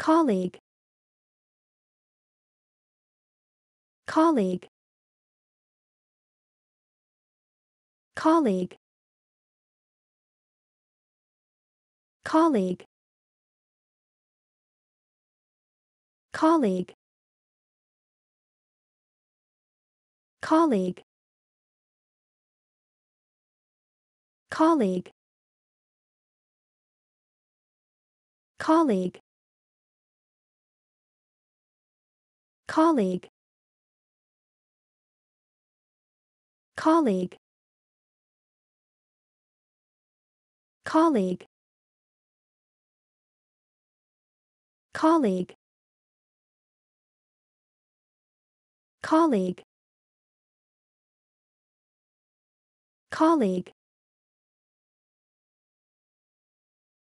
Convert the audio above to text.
colleague colleague colleague colleague colleague colleague colleague colleague colleague colleague colleague colleague colleague colleague